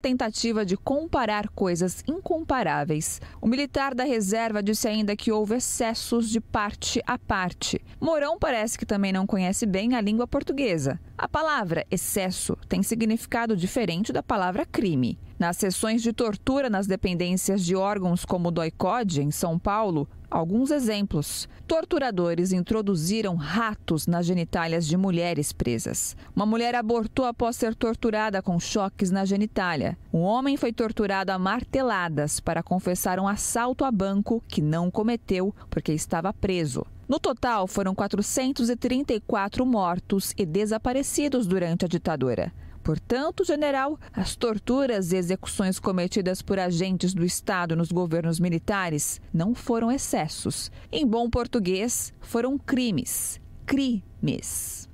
tentativa de comparar coisas incomparáveis. O militar da reserva disse ainda que houve excessos de parte a parte. Mourão parece que também não conhece bem a língua portuguesa. A palavra excesso tem significado diferente da palavra crime. Nas sessões de tortura nas dependências de órgãos como o DOICOD, em São Paulo, alguns exemplos. Torturadores introduziram ratos nas genitálias de mulheres presas. Uma mulher abortou após ser torturada com choques na genitália. Um homem foi torturado a marteladas para confessar um assalto a banco que não cometeu porque estava preso. No total, foram 434 mortos e desaparecidos durante a ditadura. Portanto, general, as torturas e execuções cometidas por agentes do Estado nos governos militares não foram excessos. Em bom português, foram crimes. Crimes.